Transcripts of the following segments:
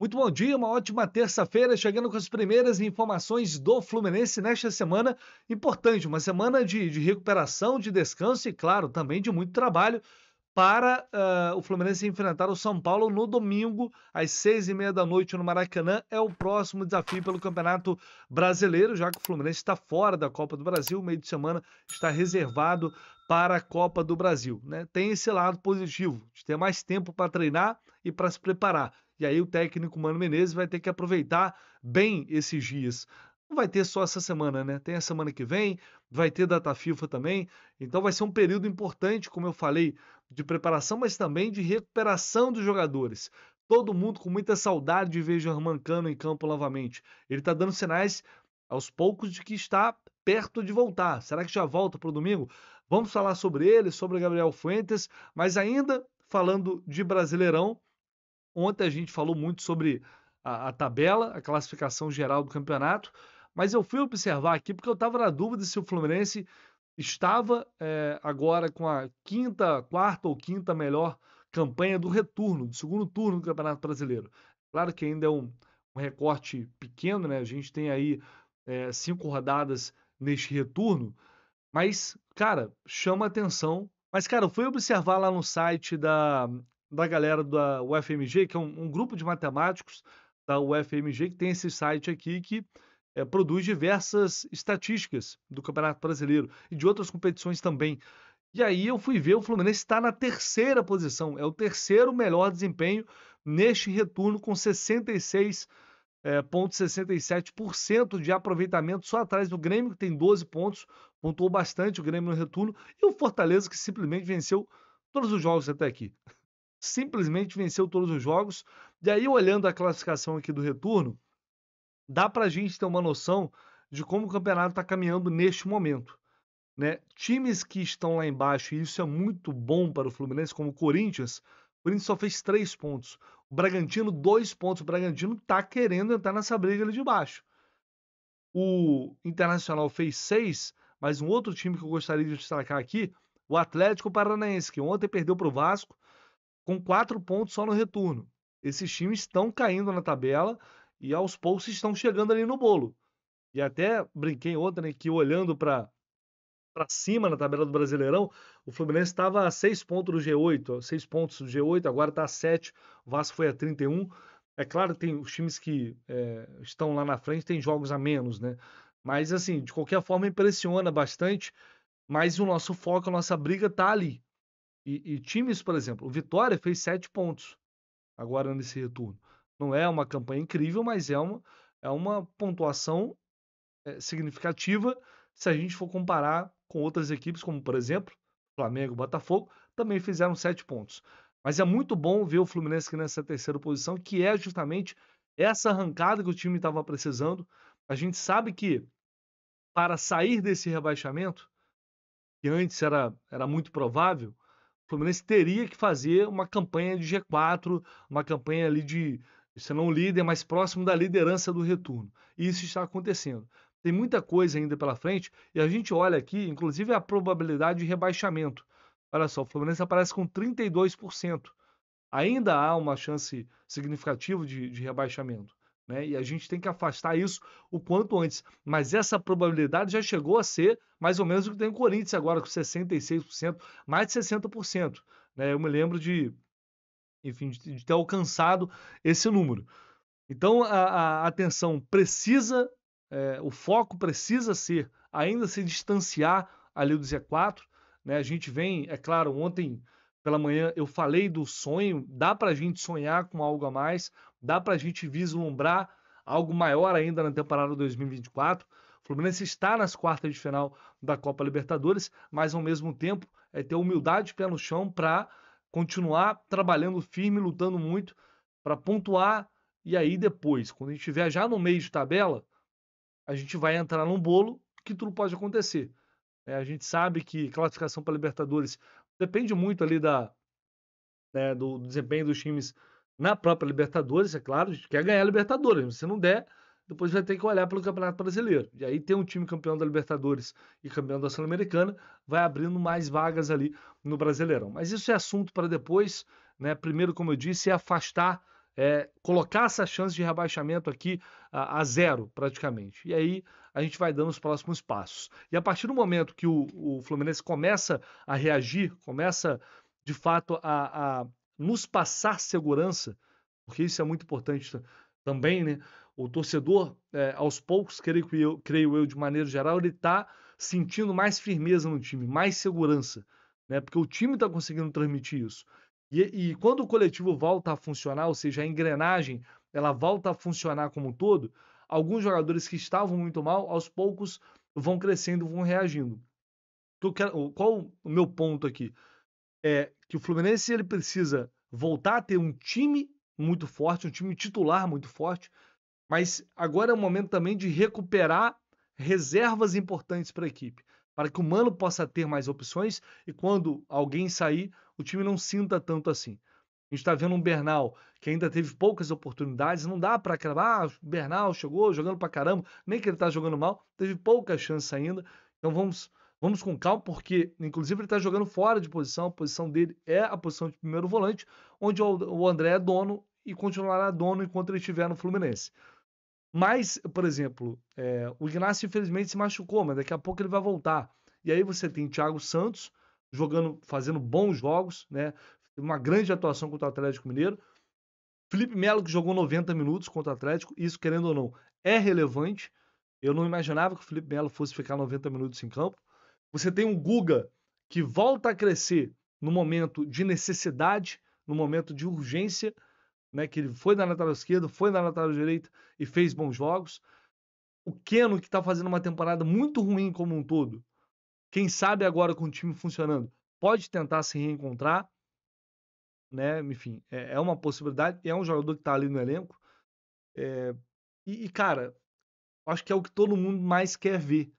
Muito bom dia, uma ótima terça-feira, chegando com as primeiras informações do Fluminense nesta semana importante, uma semana de, de recuperação, de descanso e, claro, também de muito trabalho para uh, o Fluminense enfrentar o São Paulo no domingo, às seis e meia da noite no Maracanã. É o próximo desafio pelo Campeonato Brasileiro, já que o Fluminense está fora da Copa do Brasil, o meio de semana está reservado para a Copa do Brasil. Né? Tem esse lado positivo, de ter mais tempo para treinar e para se preparar e aí o técnico Mano Menezes vai ter que aproveitar bem esses dias. Não vai ter só essa semana, né? Tem a semana que vem, vai ter data FIFA também. Então vai ser um período importante, como eu falei, de preparação, mas também de recuperação dos jogadores. Todo mundo com muita saudade de ver o Cano em campo novamente. Ele está dando sinais aos poucos de que está perto de voltar. Será que já volta para o domingo? Vamos falar sobre ele, sobre Gabriel Fuentes, mas ainda falando de Brasileirão, Ontem a gente falou muito sobre a, a tabela, a classificação geral do campeonato, mas eu fui observar aqui porque eu estava na dúvida se o Fluminense estava é, agora com a quinta, quarta ou quinta melhor campanha do retorno, do segundo turno do Campeonato Brasileiro. Claro que ainda é um, um recorte pequeno, né? A gente tem aí é, cinco rodadas neste retorno, mas, cara, chama atenção. Mas, cara, eu fui observar lá no site da da galera da UFMG, que é um, um grupo de matemáticos da UFMG que tem esse site aqui que é, produz diversas estatísticas do Campeonato Brasileiro e de outras competições também. E aí eu fui ver, o Fluminense está na terceira posição, é o terceiro melhor desempenho neste retorno com 66,67% é, eh, de aproveitamento, só atrás do Grêmio, que tem 12 pontos, pontuou bastante o Grêmio no retorno, e o Fortaleza, que simplesmente venceu todos os jogos até aqui simplesmente venceu todos os jogos. E aí, olhando a classificação aqui do retorno, dá para a gente ter uma noção de como o campeonato está caminhando neste momento. Né? Times que estão lá embaixo, e isso é muito bom para o Fluminense, como o Corinthians, o Corinthians só fez três pontos. O Bragantino, dois pontos. O Bragantino está querendo entrar nessa briga ali de baixo. O Internacional fez seis, mas um outro time que eu gostaria de destacar aqui, o Atlético Paranaense, que ontem perdeu para o Vasco, com quatro pontos só no retorno. Esses times estão caindo na tabela e aos poucos estão chegando ali no bolo. E até brinquei ontem né, que olhando para para cima na tabela do Brasileirão, o Fluminense estava a seis pontos do G8, seis pontos do G8, agora está a sete, o Vasco foi a 31. É claro que tem os times que é, estão lá na frente, tem jogos a menos, né? Mas assim, de qualquer forma impressiona bastante, mas o nosso foco, a nossa briga está ali. E, e times, por exemplo, o Vitória fez sete pontos agora nesse retorno. Não é uma campanha incrível, mas é uma, é uma pontuação é, significativa se a gente for comparar com outras equipes, como por exemplo Flamengo, Botafogo, também fizeram sete pontos. Mas é muito bom ver o Fluminense aqui nessa terceira posição, que é justamente essa arrancada que o time estava precisando. A gente sabe que para sair desse rebaixamento, que antes era, era muito provável, Fluminense teria que fazer uma campanha de G4, uma campanha ali de, se não líder, mais próximo da liderança do retorno. E isso está acontecendo. Tem muita coisa ainda pela frente e a gente olha aqui, inclusive, a probabilidade de rebaixamento. Olha só, o Fluminense aparece com 32%. Ainda há uma chance significativa de, de rebaixamento. Né? E a gente tem que afastar isso o quanto antes. Mas essa probabilidade já chegou a ser mais ou menos o que tem o Corinthians agora, com 66%, mais de 60%. Né? Eu me lembro de, enfim, de, ter alcançado esse número. Então a, a atenção precisa, é, o foco precisa ser ainda se distanciar ali do Z4. Né? A gente vem, é claro, ontem pela manhã eu falei do sonho, dá para a gente sonhar com algo a mais, dá para a gente vislumbrar algo maior ainda na temporada 2024. O Fluminense está nas quartas de final da Copa Libertadores, mas ao mesmo tempo é ter humildade pé no chão para continuar trabalhando firme, lutando muito para pontuar e aí depois, quando a gente estiver já no meio de tabela, a gente vai entrar num bolo que tudo pode acontecer. É, a gente sabe que classificação para Libertadores depende muito ali da, né, do, do desempenho dos times na própria Libertadores, é claro, a gente quer ganhar a Libertadores. Se não der, depois vai ter que olhar pelo Campeonato Brasileiro. E aí tem um time campeão da Libertadores e campeão da Sul-Americana, vai abrindo mais vagas ali no Brasileirão. Mas isso é assunto para depois, né? Primeiro, como eu disse, é afastar, é, colocar essa chance de rebaixamento aqui a, a, zero, praticamente. E aí a gente vai dando os próximos passos. E a partir do momento que o, o Fluminense começa a reagir, começa de fato a, a nos passar segurança, porque isso é muito importante também, né? O torcedor, é, aos poucos, creio eu, creio eu, de maneira geral, ele está sentindo mais firmeza no time, mais segurança, né? Porque o time está conseguindo transmitir isso. E, e, quando o coletivo volta a funcionar, ou seja, a engrenagem ela volta a funcionar como um todo, alguns jogadores que estavam muito mal, aos poucos vão crescendo, vão reagindo. Qual o meu ponto aqui? é que o Fluminense ele precisa voltar a ter um time muito forte, um time titular muito forte, mas agora é o momento também de recuperar reservas importantes para a equipe, para que o Mano possa ter mais opções e quando alguém sair, o time não sinta tanto assim. A gente está vendo um Bernal que ainda teve poucas oportunidades, não dá para cravar, ah, o Bernal chegou jogando para caramba, nem que ele está jogando mal, teve pouca chance ainda, então vamos Vamos com calma, porque, inclusive, ele está jogando fora de posição. A posição dele é a posição de primeiro volante, onde o André é dono e continuará dono enquanto ele estiver no Fluminense. Mas, por exemplo, é, o Ignacio infelizmente se machucou, mas daqui a pouco ele vai voltar. E aí você tem Thiago Santos jogando, fazendo bons jogos, né? Uma grande atuação contra o Atlético Mineiro. Felipe Melo que jogou 90 minutos contra o Atlético, isso querendo ou não é relevante. Eu não imaginava que o Felipe Melo fosse ficar 90 minutos em campo. Você tem o Guga que volta a crescer no momento de necessidade, no momento de urgência, né, que ele foi na lateral esquerda, foi na lateral direita e fez bons jogos. O Keno, que está fazendo uma temporada muito ruim como um todo, quem sabe agora com o time funcionando, pode tentar se reencontrar. Né? Enfim, é, é uma possibilidade. É um jogador que está ali no elenco. É, e, cara, acho que é o que todo mundo mais quer ver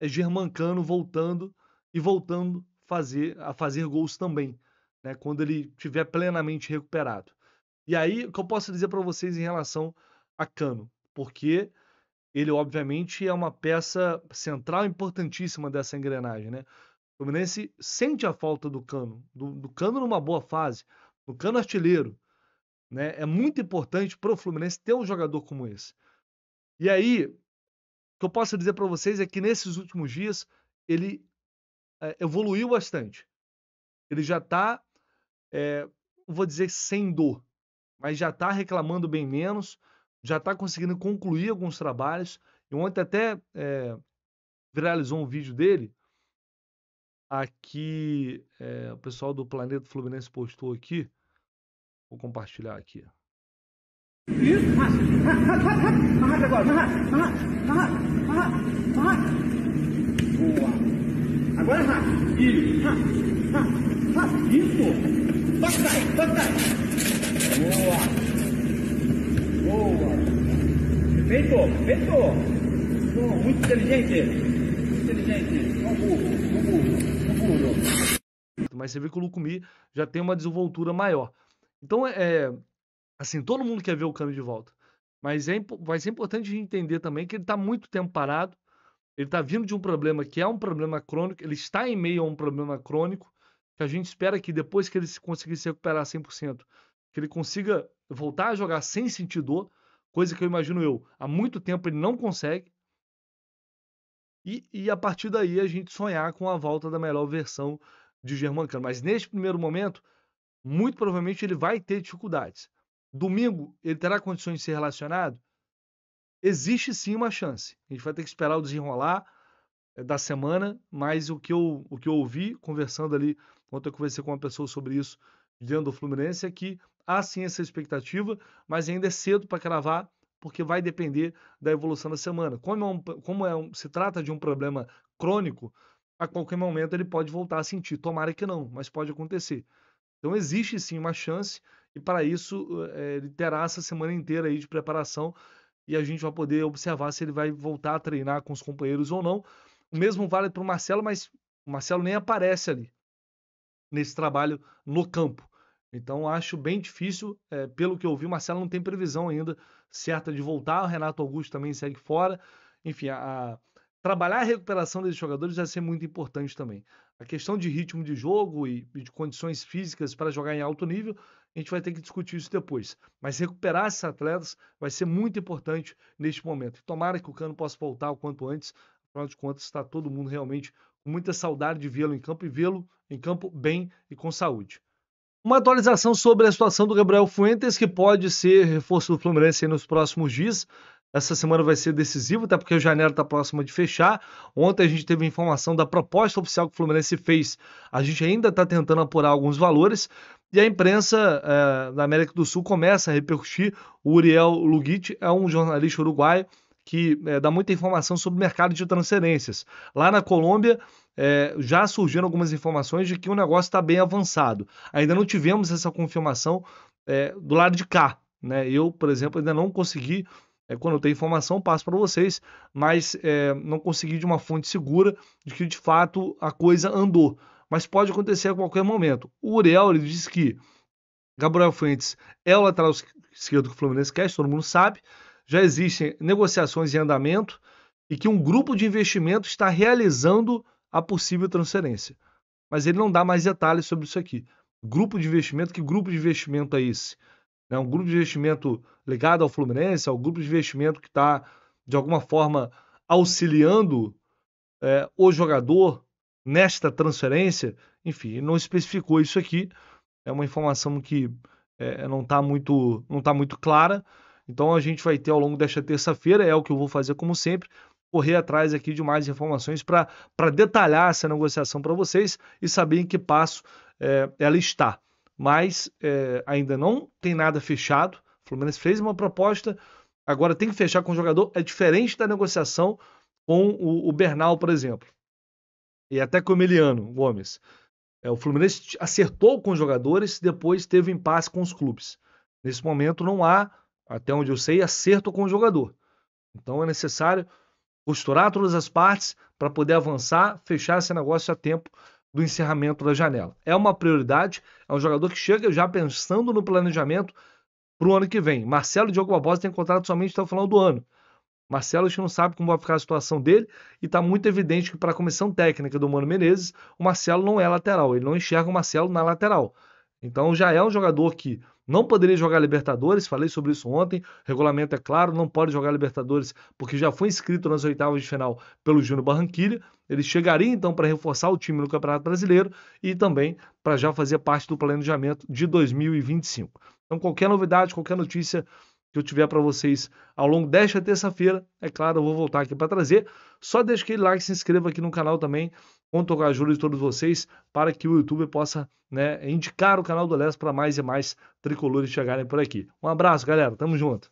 é Germancano voltando e voltando fazer, a fazer gols também, né, quando ele tiver plenamente recuperado. E aí, o que eu posso dizer para vocês em relação a Cano? Porque ele, obviamente, é uma peça central importantíssima dessa engrenagem. Né? O Fluminense sente a falta do Cano, do, do Cano numa boa fase, do Cano artilheiro. Né? É muito importante para o Fluminense ter um jogador como esse. E aí, que eu posso dizer para vocês é que nesses últimos dias ele é, evoluiu bastante. Ele já está, é, vou dizer sem dor, mas já está reclamando bem menos, já está conseguindo concluir alguns trabalhos. E ontem até é, viralizou um vídeo dele aqui, é, o pessoal do Planeta Fluminense postou aqui. Vou compartilhar aqui. Isso, racha, racha, racha, racha agora, racha, racha, racha, racha. Boa. Agora racha. Isso, racha, racha, racha. Isso. Vai, vai, vai, vai. Boa. Boa. Feito, feito. Boa, muito inteligente. Muito inteligente. Não burro, não burro, burro. Mas você vê que o Lucumi já tem uma desenvoltura maior. Então, é, é Assim, todo mundo quer ver o Cano de volta. Mas é, vai ser é importante entender também que ele está muito tempo parado. Ele está vindo de um problema que é um problema crônico. Ele está em meio a um problema crônico. Que a gente espera que depois que ele conseguir se recuperar 100%, que ele consiga voltar a jogar sem sentir dor. Coisa que eu imagino eu, há muito tempo ele não consegue. E, e a partir daí a gente sonhar com a volta da melhor versão de Germancano. Mas neste primeiro momento, muito provavelmente ele vai ter dificuldades. Domingo ele terá condições de ser relacionado? Existe sim uma chance. A gente vai ter que esperar o desenrolar eh, da semana, mas o que eu, o que eu ouvi conversando ali, ontem eu conversei com uma pessoa sobre isso dentro do Fluminense, é que há sim essa expectativa, mas ainda é cedo para cravar, porque vai depender da evolução da semana. Como, é um, como é um, se trata de um problema crônico, a qualquer momento ele pode voltar a sentir. Tomara que não, mas pode acontecer. Então existe sim uma chance e para isso é, ele terá essa semana inteira aí de preparação e a gente vai poder observar se ele vai voltar a treinar com os companheiros ou não. O mesmo vale para o Marcelo, mas o Marcelo nem aparece ali nesse trabalho no campo. Então acho bem difícil, é, pelo que eu vi, o Marcelo não tem previsão ainda certa de voltar, o Renato Augusto também segue fora. Enfim, a, trabalhar a recuperação desses jogadores vai ser muito importante também. A questão de ritmo de jogo e de condições físicas para jogar em alto nível, a gente vai ter que discutir isso depois. Mas recuperar esses atletas vai ser muito importante neste momento. Tomara que o Cano possa voltar o quanto antes, afinal de contas, está todo mundo realmente com muita saudade de vê-lo em campo e vê-lo em campo bem e com saúde. Uma atualização sobre a situação do Gabriel Fuentes, que pode ser reforço do Fluminense nos próximos dias. Essa semana vai ser decisiva, até porque o janeiro está próximo de fechar. Ontem a gente teve informação da proposta oficial que o Fluminense fez. A gente ainda está tentando apurar alguns valores. E a imprensa é, da América do Sul começa a repercutir. O Uriel Lugit é um jornalista uruguaio que é, dá muita informação sobre o mercado de transferências. Lá na Colômbia, é, já surgiram algumas informações de que o negócio está bem avançado. Ainda não tivemos essa confirmação é, do lado de cá. Né? Eu, por exemplo, ainda não consegui é, quando eu tenho informação, passo para vocês, mas é, não consegui de uma fonte segura de que de fato a coisa andou. Mas pode acontecer a qualquer momento. O Uriel ele diz que Gabriel Fuentes é o lateral esquerdo que o Fluminense quer, todo mundo sabe. Já existem negociações em andamento e que um grupo de investimento está realizando a possível transferência. Mas ele não dá mais detalhes sobre isso aqui. Grupo de investimento, que grupo de investimento é esse? né? um grupo de investimento ligado ao Fluminense, ao grupo de investimento que está, de alguma forma, auxiliando é, o jogador nesta transferência. Enfim, não especificou isso aqui. É uma informação que é, não está muito, não tá muito clara. Então a gente vai ter ao longo desta terça-feira, é o que eu vou fazer como sempre, correr atrás aqui de mais informações para detalhar essa negociação para vocês e saber em que passo é, ela está mas é, ainda não tem nada fechado. O Fluminense fez uma proposta, agora tem que fechar com o jogador. É diferente da negociação com o, o Bernal, por exemplo, e até com o Emiliano Gomes. É, o Fluminense acertou com os jogadores, depois teve impasse com os clubes. Nesse momento não há, até onde eu sei, acerto com o jogador. Então é necessário costurar todas as partes para poder avançar, fechar esse negócio a tempo do encerramento da janela. É uma prioridade, é um jogador que chega já pensando no planejamento para o ano que vem. Marcelo Diogo Barbosa tem contrato somente até o final do ano. Marcelo, a gente não sabe como vai ficar a situação dele e está muito evidente que para a comissão técnica do Mano Menezes, o Marcelo não é lateral, ele não enxerga o Marcelo na lateral. Então já é um jogador que não poderia jogar Libertadores, falei sobre isso ontem. regulamento é claro, não pode jogar Libertadores porque já foi inscrito nas oitavas de final pelo Júnior Barranquilha. Ele chegaria então para reforçar o time no Campeonato Brasileiro e também para já fazer parte do planejamento de 2025. Então, qualquer novidade, qualquer notícia que eu tiver para vocês ao longo desta terça-feira, é claro, eu vou voltar aqui para trazer. Só deixa aquele like, se inscreva aqui no canal também Conto com a ajuda de todos vocês para que o YouTube possa né, indicar o canal do Les para mais e mais tricolores chegarem por aqui. Um abraço, galera. Tamo junto.